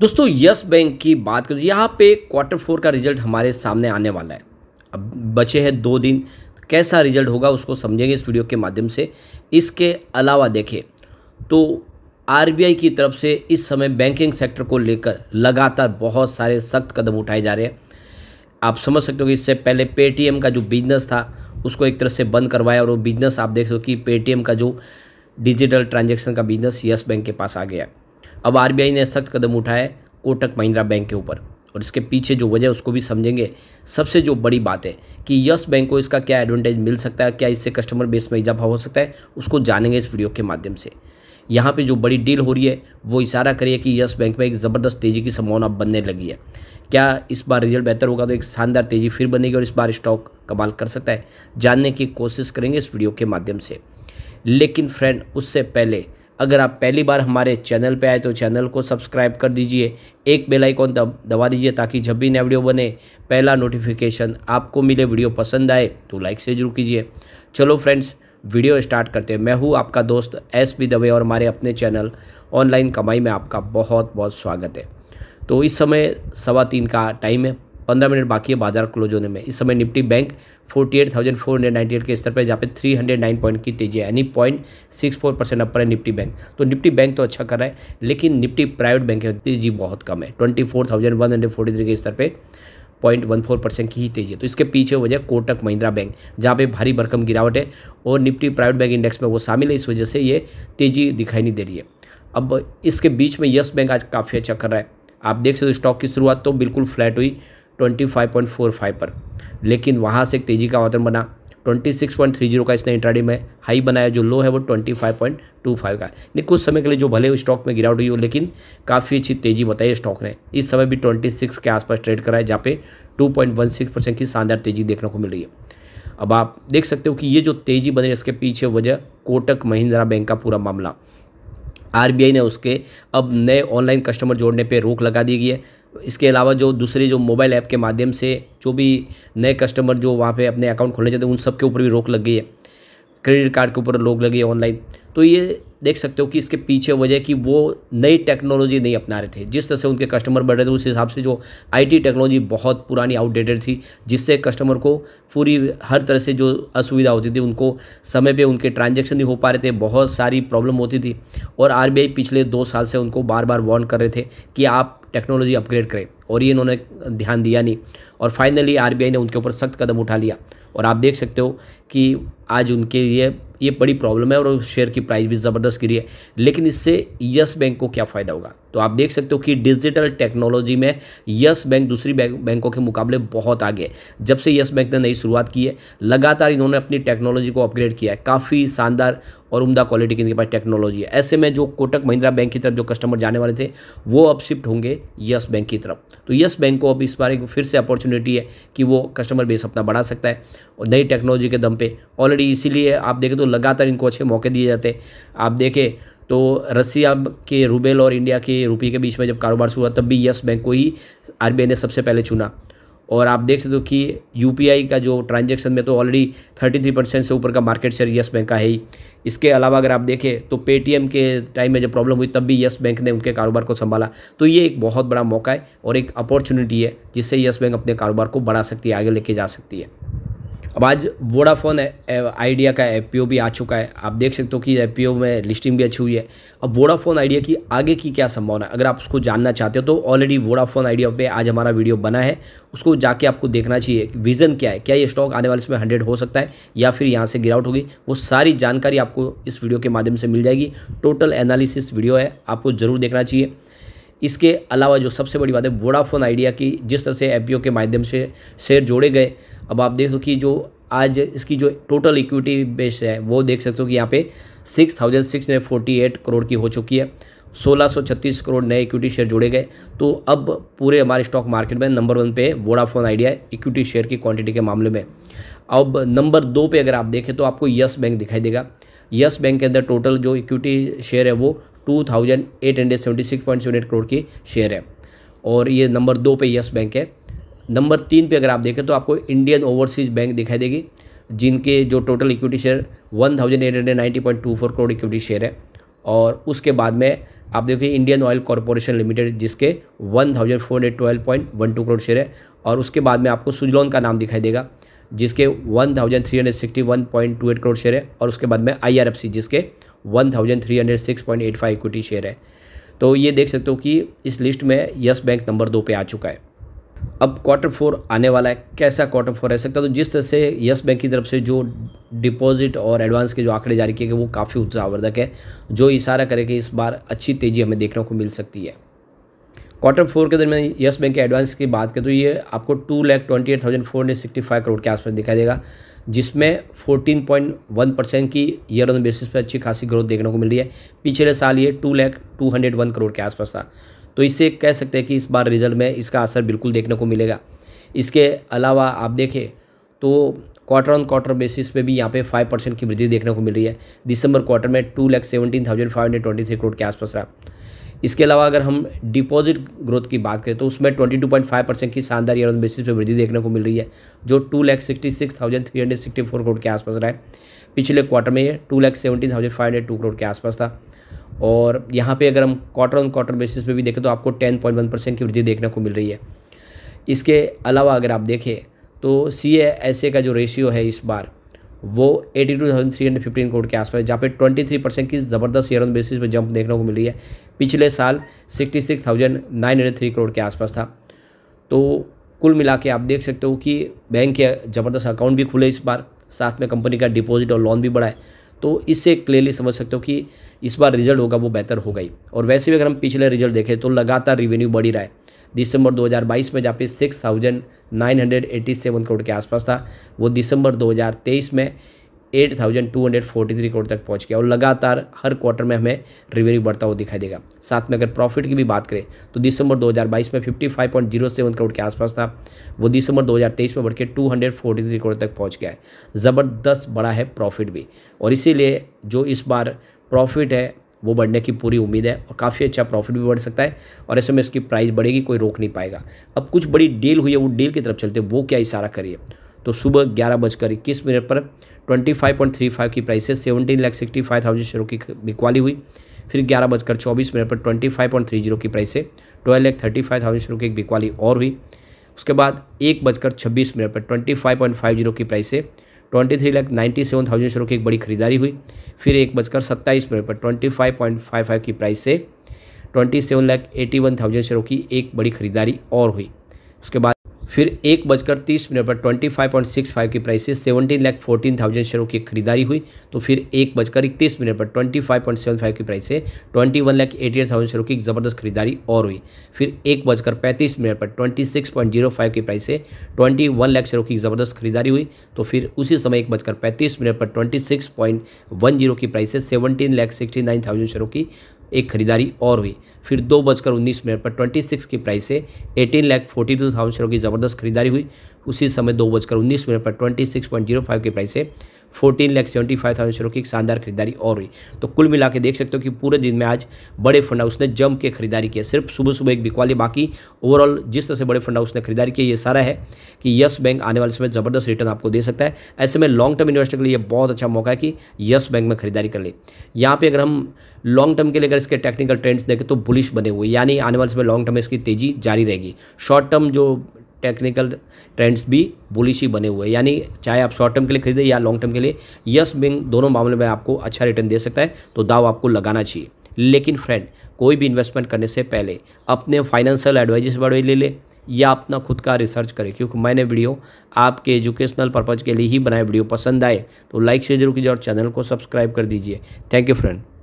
दोस्तों yes bank की बात करें यहाँ पे क्वार्टर फोर का रिजल्ट हमारे सामने आने वाला है अब बचे हैं दो दिन कैसा रिजल्ट होगा उसको समझेंगे इस वीडियो के माध्यम से इसके अलावा देखें तो आरबीआई की तरफ से इस समय बैंकिंग सेक्टर को लेकर लगातार बहुत सारे सख्त कदम उठाए जा रहे हैं आप समझ सकते हो कि इससे पहले पेटीएम का जो बिजनेस था उसको एक तरह से बंद करवाया और वो बिजनेस आप देख सकते हो कि पेटीएम का जो डिजिटल ट्रांजेक्शन का बिजनेस यस बैंक के पास आ गया है अब आर ने सख्त कदम उठाए कोटक महिंद्रा बैंक के ऊपर और इसके पीछे जो वजह उसको भी समझेंगे सबसे जो बड़ी बात है कि यस बैंक को इसका क्या एडवांटेज मिल सकता है क्या इससे कस्टमर बेस में इजाफा हो सकता है उसको जानेंगे इस वीडियो के माध्यम से यहाँ पे जो बड़ी डील हो रही है वो इशारा करिए कि यस बैंक में एक ज़बरदस्त तेज़ी की संभावना बनने लगी है क्या इस बार रिजल्ट बेहतर होगा तो एक शानदार तेज़ी फिर बनेगी और इस बार स्टॉक कमाल कर सकता है जानने की कोशिश करेंगे इस वीडियो के माध्यम से लेकिन फ्रेंड उससे पहले अगर आप पहली बार हमारे चैनल पे आए तो चैनल को सब्सक्राइब कर दीजिए एक बेल आइकॉन दब दबा दीजिए ताकि जब भी नया वीडियो बने पहला नोटिफिकेशन आपको मिले वीडियो पसंद आए तो लाइक से जरूर कीजिए चलो फ्रेंड्स वीडियो स्टार्ट करते हैं मैं हूँ आपका दोस्त एस पी दवे और हमारे अपने चैनल ऑनलाइन कमाई में आपका बहुत बहुत स्वागत है तो इस समय सवा तीन का टाइम है पंद्रह मिनट बाकी है बाजार क्लोज होने में इस समय Nifty Bank forty eight thousand four hundred ninety eight के स्तर पर जहाँ पे थ्री हंड्रेड नाइन पॉइंट की तेजी है यानी पॉइंट सिक्स फोर परसेंट अपर है निफ्टी बैंक तो निफ्टी बैंक तो अच्छा कर रहा है लेकिन निफ्टी प्राइवेट बैंक की तेजी बहुत कम है twenty four thousand one hundred forty three के स्तर पर पॉइंट वन फोर परसेंट की ही तेजी है तो इसके पीछे वजह कोटक महिंद्रा बैंक जहाँ पे भारी भरकम गिरावट है और निफ्टी प्राइवेट बैंक इंडेक्स में वो शामिल है इस वजह से ये तेजी दिखाई नहीं दे रही है अब इसके बीच में यस बैंक आज काफ़ी अच्छा कर रहा है आप देख सकते हो स्टॉक की शुरुआत तो बिल्कुल फ्लैट हुई 25.45 पर लेकिन वहाँ से एक तेज़ी का वातावरण बना 26.30 का इसने इंट्राडे में हाई बनाया जो लो है वो 25.25 का यानी कुछ समय के लिए जो भले स्टॉक में गिरावट हुई हो लेकिन काफ़ी अच्छी तेज़ी बताई स्टॉक ने इस समय भी 26 के आसपास ट्रेड करा है जहाँ पे 2.16 परसेंट की शानदार तेज़ी देखने को मिल रही है अब आप देख सकते हो कि ये जो तेज़ी बनी इसके पीछे वजह कोटक महिंद्रा बैंक का पूरा मामला आर ने उसके अब नए ऑनलाइन कस्टमर जोड़ने पर रोक लगा दी गई है इसके अलावा जो दूसरे जो मोबाइल ऐप के माध्यम से जो भी नए कस्टमर जो वहाँ पे अपने अकाउंट खोलने जाते हैं उन सब के ऊपर भी रोक लग गई है क्रेडिट कार्ड के ऊपर रोक लगी है ऑनलाइन तो ये देख सकते हो कि इसके पीछे वजह कि वो नई टेक्नोलॉजी नहीं अपना रहे थे जिस तरह से उनके कस्टमर बढ़ रहे थे उस हिसाब से जो आईटी टेक्नोलॉजी बहुत पुरानी आउटडेटेड थी जिससे कस्टमर को पूरी हर तरह से जो असुविधा होती थी उनको समय पे उनके ट्रांजेक्शन नहीं हो पा रहे थे बहुत सारी प्रॉब्लम होती थी और आर पिछले दो साल से उनको बार बार वार्न कर रहे थे कि आप टेक्नोलॉजी अपग्रेड करें और ये इन्होंने ध्यान दिया नहीं और फाइनली आरबीआई ने उनके ऊपर सख्त कदम उठा लिया और आप देख सकते हो कि आज उनके लिए ये बड़ी प्रॉब्लम है और शेयर की प्राइस भी ज़बरदस्त गिरी है लेकिन इससे यस बैंक को क्या फ़ायदा होगा तो आप देख सकते हो कि डिजिटल टेक्नोलॉजी में यस बैंक दूसरी बैंक, बैंकों के मुकाबले बहुत आगे है जब से यस बैंक ने नई शुरुआत की है लगातार इन्होंने अपनी टेक्नोलॉजी को अपग्रेड किया है काफ़ी शानदार और उमदा क्वालिटी की इनके पास टेक्नोलॉजी है ऐसे में जो कोटक महिंद्रा बैंक की तरफ जो कस्टमर जाने वाले थे वो अब शिफ्ट होंगे यस बैंक की तरफ तो यस बैंक को अब इस बार एक फिर से अपॉर्चुनिटी है कि वो कस्टमर बेस अपना बढ़ा सकता है और नई टेक्नोलॉजी के दम पे ऑलरेडी इसीलिए आप देखें तो लगातार इनको अच्छे मौके दिए जाते आप देखें तो रसिया के रूबेल और इंडिया के रुपये के बीच में जब कारोबार शुरू हुआ तब भी यस बैंक को ही आरबीआई ने सबसे पहले चुना और आप देख सकते हो कि यूपीआई का जो ट्रांजेक्शन में तो ऑलरेडी 33 परसेंट से ऊपर का मार्केट शेयर येस बैंक का है ही इसके अलावा अगर आप देखें तो पेटीएम के टाइम में जब प्रॉब्लम हुई तब भी येस बैंक ने उनके कारोबार को संभाला तो ये एक बहुत बड़ा मौका है और एक अपॉर्चुनिटी है जिससे येस बैंक अपने कारोबार को बढ़ा सकती है आगे लेके जा सकती है अब आज वोडाफोन आइडिया का एफ भी आ चुका है आप देख सकते हो कि एफ में लिस्टिंग भी अच्छी हुई है अब वोडाफोन आइडिया की आगे की क्या संभावना है अगर आप उसको जानना चाहते हो तो ऑलरेडी वोडाफोन आइडिया पे आज हमारा वीडियो बना है उसको जाके आपको देखना चाहिए विज़न क्या है क्या ये स्टॉक आने वाले समय हंड्रेड हो सकता है या फिर यहाँ से गिरावट होगी वो सारी जानकारी आपको इस वीडियो के माध्यम से मिल जाएगी टोटल एनालिसिस वीडियो है आपको ज़रूर देखना चाहिए इसके अलावा जो सबसे बड़ी बात है वोडाफोन आइडिया की जिस तरह से एफ के माध्यम से शेयर जोड़े गए अब आप देखो कि जो आज इसकी जो टोटल इक्विटी बेस है वो देख सकते हो कि यहाँ पे six thousand six hundred forty eight crore की हो चुकी है सोलह सौ छत्तीस करोड़ नए इक्विटी शेयर जोड़े गए तो अब पूरे हमारे स्टॉक मार्केट में नंबर वन पे वोडाफोन आइडिया इक्विटी शेयर की क्वांटिटी के मामले में अब नंबर दो पे अगर आप देखें तो आपको यस बैंक दिखाई देगा यस बैंक के अंदर टोटल जो इक्विटी शेयर है वो two thousand eight hundred seventy six point seven eight crore की शेयर है और ये नंबर दो पे यस बैंक है नंबर तीन पे अगर आप देखें तो आपको इंडियन ओवरसीज बैंक दिखाई देगी जिनके जो total equity share one thousand eight hundred ninety point two four crore equity share है और उसके बाद में आप देखिए इंडियन ऑयल कॉरपोरेशन लिमिटेड जिसके one thousand four hundred twelve point one two crore share है और उसके बाद में आपको सुजलॉन का नाम दिखाई देगा जिसके one thousand three hundred sixty one point two eight crore share है और उसके बाद में आई आर एफ सी जिसके one thousand three hundred six point eight five equity share है तो ये देख सकते हो कि इस लिस्ट में यस बैंक नंबर दो पे आ चुका है अब क्वार्टर फोर आने वाला है कैसा क्वार्टर फोर रह सकता है तो जिस तरह से यस बैंक की तरफ से जो डिपॉजिट और एडवांस के जो आंकड़े जारी किए गए वो काफ़ी उत्साहवर्धक है जो इशारा करे कि इस बार अच्छी तेज़ी हमें देखने को मिल सकती है क्वार्टर फोर के दरमियान यस बैंक के एडवांस की बात करें तो ये आपको two lakh twenty eight thousand four hundred sixty five crore के आसपास दिखाई देगा जिसमें फोर्टीन पॉइंट वन परसेंट की ईयर ऑन बेसिस पर अच्छी खासी ग्रोथ देखने को मिल रही है पिछले साल ये two lakh two hundred one crore के आसपास था तो इससे कह सकते हैं कि इस बार रिजल्ट में इसका असर बिल्कुल देखने को मिलेगा इसके अलावा आप देखें तो क्वार्टर ऑन क्वार्टर बेसिस पे भी यहाँ पे फाइव परसेंट की वृद्धि देखने को मिल रही है दिसंबर क्वार्टर में two lakh seventeen thousand five hundred twenty three crore के आसपास रहा इसके अलावा अगर हम डिपॉजिट ग्रोथ की बात करें तो उसमें twenty two point five percent की शानदार ईयर ऑन बेसिस पे वृद्धि देखने को मिल रही है जो two lakh sixty six thousand three hundred sixty four crore के आसपास रहा है पिछले क्वार्टर में two lakh seventeen thousand five hundred two crore के आसपास था और यहाँ पे अगर हम क्वार्टर ऑन क्वार्टर बेसिस पे भी देखें तो आपको 10.1 परसेंट की वृद्धि देखने को मिल रही है इसके अलावा अगर आप देखें तो सी एस ए का जो रेशियो है इस बार वो eighty two thousand three hundred fifteen crore के आसपास जहाँ पे ट्वेंटी थ्री परसेंट की ज़बरदस्त ईयर ऑन बेसिस पे जंप देखने को मिल रही है पिछले साल sixty six thousand nine hundred three crore के आसपास था तो कुल मिला के आप देख सकते हो कि बैंक के ज़बरदस्त अकाउंट भी खुले इस बार साथ में कंपनी का डिपॉजिट और लोन भी बढ़ा है तो इससे क्लियरली समझ सकते हो कि इस बार रिजल्ट होगा वो बेहतर होगा ही और वैसे भी अगर हम पिछले रिजल्ट देखें तो लगातार रिवेन्यू बढ़ी रहा है दिसंबर 2022 में जहाँ पे six thousand nine hundred seven crore के आसपास था वो दिसंबर 2023 में eight thousand two hundred forty three crore तक पहुंच गया और लगातार हर क्वार्टर में हमें रिवेन्यू बढ़ता हुआ दिखाई देगा साथ में अगर प्रॉफिट की भी बात करें तो दिसंबर 2022 में 55.07 करोड़ के आसपास था वो दिसंबर 2023 में बढ़ के टू करोड़ तक पहुंच गया है ज़बरदस्त बड़ा है प्रॉफिट भी और इसीलिए जो इस बार प्रॉफिट है वो बढ़ने की पूरी उम्मीद है और काफ़ी अच्छा प्रॉफिट भी बढ़ सकता है और ऐसे में इसकी प्राइस बढ़ेगी कोई रोक नहीं पाएगा अब कुछ बड़ी डील हुई है वो डील की तरफ चलते वो क्या इशारा करिए तो सुबह ग्यारह बजकर इक्कीस मिनट पर twenty five point three five की प्राइस से seventeen lakh sixty five thousand शेयरों की बिकवाली हुई फिर ग्यारह बजकर चौबीस मिनट पर twenty five point three zero की price twelve lakh thirty five thousand शेयरों की एक बिकवाली और हुई उसके बाद एक बजकर छब्बीस मिनट पर twenty five point five zero की price twenty three lakh ninety seven thousand शेयरों की एक बड़ी खरीदारी हुई फिर एक बजकर सत्ताईस मिनट पर twenty five point five five की प्राइस से twenty seven lakh eighty one thousand शेयरों की एक बड़ी खरीदारी और हुई उसके बाद फिर एक बजकर तीस मिनट पर twenty five point six five की प्राइस से सेवनटीन लाख फोर्टीन थाउजेंड शेयरों की खरीदारी हुई तो फिर एक बजकर इकतीस मिनट पर twenty five point seven five की प्राइस से twenty one lakh eighty eight thousand शेयरों की ज़बरदस्त खरीदारी और हुई फिर एक बजकर पैंतीस मिनट पर twenty six point zero five की प्राइस से ट्वेंटी वन लाख शेयरों की ज़बरदस्त खरीदारी हुई तो फिर उसी समय एक बजकर पैंतीस मिनट पर twenty six point one zero की प्राइस से seventeen lakh sixty nine thousand शेयरों की एक खरीदारी और हुई फिर दो बजकर उन्नीस मिनट पर ट्वेंटी सिक्स की प्राइस से eighteen lakh forty two thousand शेयरों की ज़बरदस्त खरीदारी हुई उसी समय दो बजकर उन्नीस मिनट पर twenty six point zero five की प्राइस से fourteen lakh seventy five thousand शेयरों की एक शानदार खरीदारी और हुई तो कुल मिला के देख सकते हो कि पूरे दिन में आज बड़े फंड हाउस ने जम के खरीदारी की सिर्फ सुबह सुबह एक बिकवाली बाकी ओवरऑल जिस तरह से बड़े फंड हाउस ने खरीदारी की ये सारा है कि यस बैंक आने वाले समय जबरदस्त रिटर्न आपको दे सकता है ऐसे में लॉन्ग टर्म इन्वेस्टर के लिए बहुत अच्छा मौका है कि यस बैंक में खरीदारी कर ले यहाँ पर अगर हम लॉन्ग टर्म के लिए अगर इसके टेक्निकल ट्रेंड्स देखें तो बुलिश बने हुए यानी आने वाले समय लॉन्ग टर्म इसकी तेजी जारी रहेगी शॉर्ट टर्म जो टेक्निकल ट्रेंड्स भी बुलिश ही बने हुए हैं यानी चाहे आप शॉर्ट टर्म के लिए खरीदें या लॉन्ग टर्म के लिए यस बिंग दोनों मामले में आपको अच्छा रिटर्न दे सकता है तो दाव आपको लगाना चाहिए लेकिन फ्रेंड कोई भी इन्वेस्टमेंट करने से पहले अपने फाइनेंशियल एडवाइज बड़े ले लें या अपना खुद का रिसर्च करें क्योंकि मैंने वीडियो आपके एजुकेशनल पर्पज़ के लिए ही बनाए वीडियो पसंद आए तो लाइक शेयर जरूर कीजिए और चैनल को सब्सक्राइब कर दीजिए थैंक यू फ्रेंड